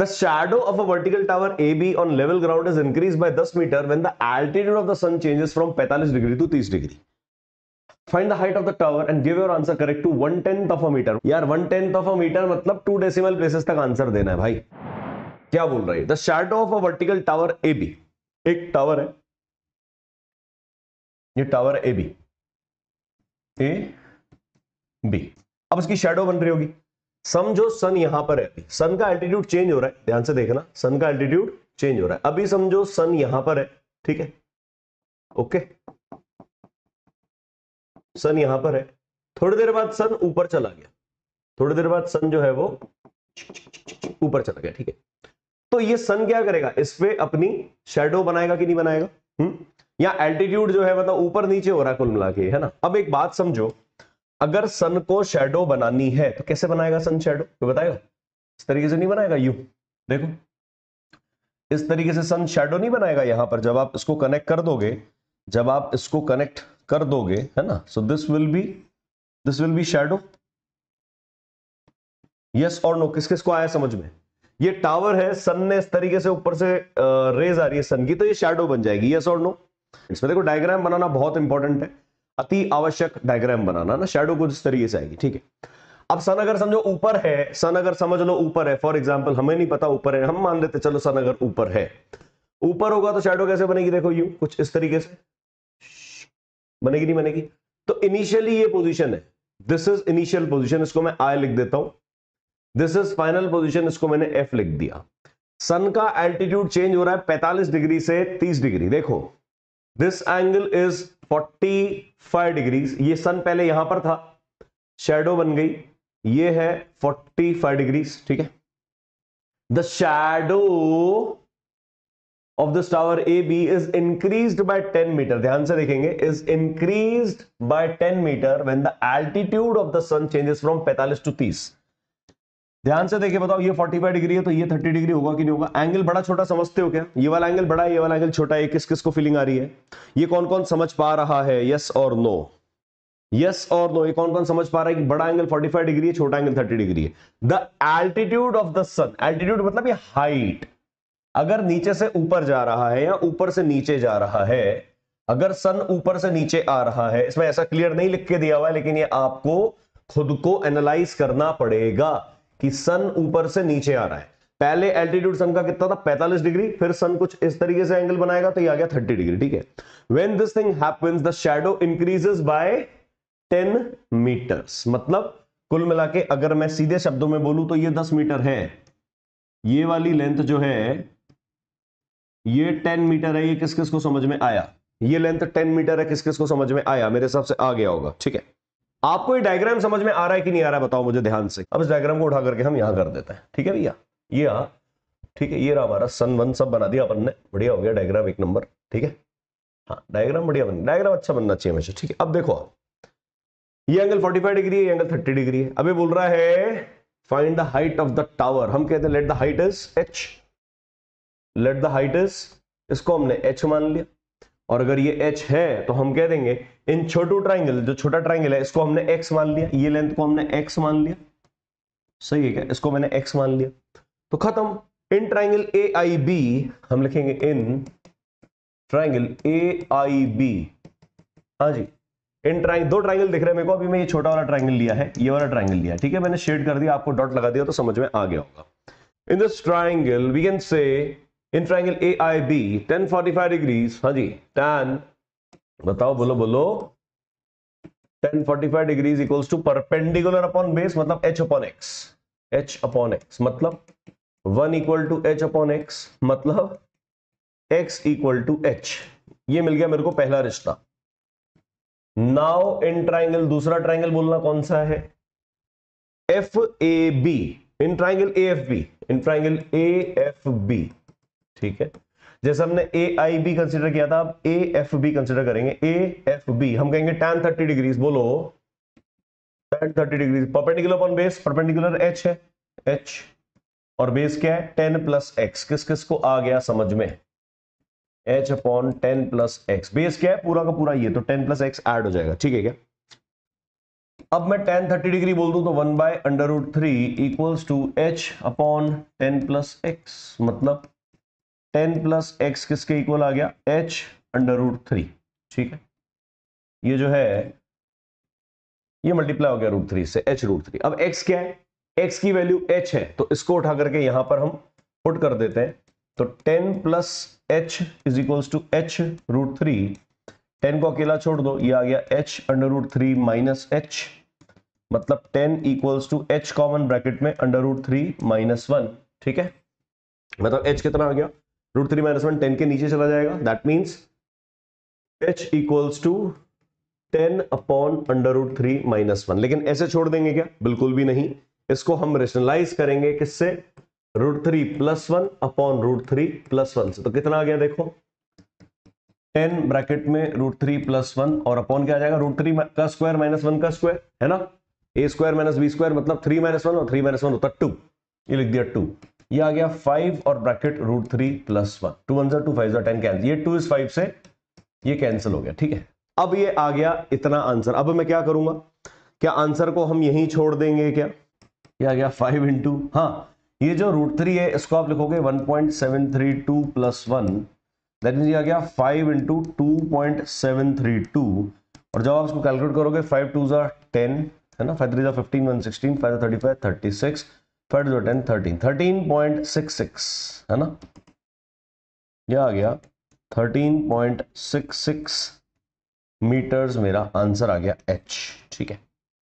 The shadow of a vertical tower AB on level ground is increased by 10 meter when the altitude of the sun changes from 45 degree to 30 degree. Find the height of the tower and give your answer correct to one tenth of a meter. यार one tenth of a meter मतलब two decimal places तक answer देना है भाई क्या बोल रही है the shadow of a vertical tower A एक टावर है ये टावर AB. A, B. अब इसकी शेडो बन रही होगी समझो सन यहां पर है सन का एल्टीट्यूड चेंज हो रहा है ध्यान से देखना सन का एल्टीट्यूड चेंज हो रहा है अभी समझो सन यहां पर है ठीक है ओके सन यहां पर है थोड़ी देर बाद सन ऊपर चला गया थोड़ी देर बाद सन जो है वो ऊपर चला गया ठीक है तो ये सन क्या करेगा इस पर अपनी शेडो बनाएगा कि नहीं बनाएगा हम्म या एल्टीट्यूड जो है मतलब ऊपर नीचे हो रहा है कुल मिला के है ना अब एक बात समझो अगर सन को शेडो बनानी है तो कैसे बनाएगा सन शेडो तो बताएगा इस तरीके से नहीं बनाएगा यू देखो इस तरीके से सन शेडो नहीं बनाएगा यहां पर जब आप इसको कनेक्ट कर दोगे जब आप इसको कनेक्ट कर दोगे है ना so this will be this will be shadow yes और नो किस किस को आया समझ में ये टावर है सन ने इस तरीके से ऊपर से रेज आ रही है सन की तो ये शेडो बन जाएगी यस और नो इसमें देखो डायग्राम बनाना बहुत इंपॉर्टेंट है अति आवश्यक डायग्राम बनाना ना शेडो कुछ इस तरीके से आएगी ठीक है अब सन अगर समझो ऊपर है सन अगर समझ लो ऊपर है फॉर एग्जाम्पल हमें नहीं पता ऊपर है हम मान लेते चलो सन अगर ऊपर है ऊपर होगा तो शेडो कैसे बनेगी देखो यू कुछ इस तरीके से बनेगी नहीं बनेगी तो इनिशियली ये पोजिशन है दिस इज इनिशियल पोजिशन इसको मैं आई लिख देता हूं दिस इज फाइनल पोजिशन इसको मैंने एफ लिख दिया सन का एल्टीट्यूड चेंज हो रहा है 45 डिग्री से 30 डिग्री देखो दिस एंगल इज 45 डिग्रीज ये सन पहले यहां पर था शेडो बन गई ये है 45 डिग्रीज ठीक है the shadow of the tower A B is increase by 10 metre ध्यान से देखेंगे is increase by 10 metre when the altitude of the sun changes from 45 to 30 ध्यान से देखिए बताओ ये 45 डिग्री है तो ये 30 डिग्री होगा कि नहीं होगा एंगल बड़ा छोटा समझते हो क्या ये वाला एंगल बड़ा है ये वाला एंगल छोटा है किस किस को फीलिंग आ रही है ये कौन कौन समझ पा रहा है यस और नो यस और नो ये कौन कौन समझ पा रहा है कि बड़ा एंगल 45 डिग्री है छोटा एंगल 30 डिग्री है the altitude of the sun altitude मतलब ये हाइट अगर नीचे से ऊपर जा रहा है या ऊपर से नीचे जा रहा है अगर सन ऊपर से नीचे आ रहा है इसमें ऐसा क्लियर नहीं लिख के दिया हुआ है लेकिन ये आपको खुद को एनालाइज करना पड़ेगा कि सन ऊपर से नीचे आ रहा है पहले एल्टीट्यूड सन का कितना था 45 डिग्री फिर सन कुछ इस तरीके से एंगल बनाएगा तो ये आ गया 30 डिग्री ठीक है when this thing happens the shadow increases by 10 metres मतलब कुल मिला के अगर मैं सीधे शब्दों में बोलूं तो ये 10 मीटर है ये वाली लेंथ जो है ये 10 मीटर है ये किस किस को समझ में आया ये लेंथ 10 मीटर है किस किस को समझ में आया मेरे हिसाब से आ गया होगा ठीक है आपको ये डायग्राम समझ में आ रहा है कि नहीं आ रहा है बताओ मुझे ध्यान से अब इस डायग्राम को उठा करके हम यहां कर देते हैं ठीक है भैया ये यहां ठीक है ये रहा हमारा सन वन सब बना दिया अपन ने बढ़िया हो गया डायग्राम एक नंबर ठीक है हाँ डायग्राम बढ़िया बन डायग्राम अच्छा बनना चाहिए हमेशा ठीक है अब देखो ये एंगल 45 डिग्री है ये एंगल 30 डिग्री है अभी बोल रहा है find the height of the tower हम कहते हैं let the height is H let the height is इसको हमने एच मान लिया और अगर ये एच है तो हम कह देंगे इन छोटू ट्राइंगल जो छोटा ट्राइंगल है इसको हमने एक्स मान लिया ये लेंथ को हमने एक्स मान लिया सही है क्या इसको मैंने एक्स मान लिया तो खत्म इन ट्राइंगल ए आई बी हम लिखेंगे इन ट्राइंगल ए आई बी हाँ जी इन ट्राइंग दो ट्राइंगल दिख रहे हैं मेरे को अभी मैं ये छोटा वाला ट्राइंगल लिया है ये वाला ट्राइंगल लिया ठीक है मैंने शेड कर दिया आपको डॉट लगा दिया तो समझ में आ गया होगा in this triangle we can say in triangle A I B tan forty five degrees हाँ जी टेन बताओ बोलो बोलो tan forty five degrees equals to perpendicular upon base मतलब H upon X H upon X मतलब one equal to H upon X मतलब X equal to H ये मिल गया मेरे को पहला रिश्ता नाउ इन ट्राइंगल दूसरा ट्राइंगल बोलना कौन सा है F A B in triangle A F B in triangle A F B ठीक है जैसे हमने ए आई बी कंसिडर किया था अब ए एफ बी कंसिडर करेंगे ए एफ बी हम कहेंगे टेन थर्टी डिग्रीज बोलो tan thirty degrees perpendicular upon base perpendicular H है एच और बेस क्या है टेन प्लस एक्स किस किस को आ गया समझ में H upon ten plus X base क्या है पूरा का पूरा ये तो टेन प्लस एक्स एड हो जाएगा ठीक है क्या अब मैं टेन थर्टी डिग्री बोल दू तो one by under root three equals to H upon ten plus X मतलब टेन प्लस एक्स किसके इक्वल आ गया एच अंडर रूट थ्री ठीक है ये जो है ये मल्टीप्लाई हो गया रूट थ्री से एच रूट थ्री अब एक्स क्या है एक्स की वैल्यू एच है तो इसको उठा करके यहां पर हम पुट कर देते हैं तो ten plus H is equal to H root three ten को अकेला छोड़ दो ये आ गया H under root three minus H मतलब ten equals to H common bracket में under root three minus one ठीक है मतलब एच कितना आ गया root three minus one ten के नीचे चला जाएगा that means H equals to ten upon under root three minus one लेकिन ऐसे छोड़ देंगे क्या बिल्कुल भी नहीं इसको हम रेशनलाइज करेंगे किससे root three plus one upon root three plus one से तो कितना आ गया देखो टेन ब्रैकेट में रूट थ्री प्लस वन और अपॉन क्या आ जाएगा रूट थ्री का स्क्वायर माइनस वन का स्क्वायर है ना A square minus B square मतलब थ्री माइनस वन और थ्री माइनस वन होता टू ये लिख दिया टू ये आ गया फाइव और bracket root three plus one two one जो टू फाइव जर टेन कैंसिल ये टू इज फाइव से ये कैंसिल हो गया ठीक है अब ये आ गया इतना आंसर अब मैं क्या करूंगा क्या आंसर को हम यहीं छोड़ देंगे क्या ये आ गया फाइव इंटू हाँ ये जो रूट थ्री है इसको आप लिखोगे one point seven three two plus one that mean ये आ गया five into two point seven three two और जब आप इसको कैलकुलेट करोगे फाइव टू ज़ा टेन है ना फाइव थ्री ज़ा fifteen one sixteen five thirty five thirty six फर्ट जो ten thirteen thirteen point six six है ना यह आ गया thirteen point six six metres मेरा आंसर आ गया एच ठीक है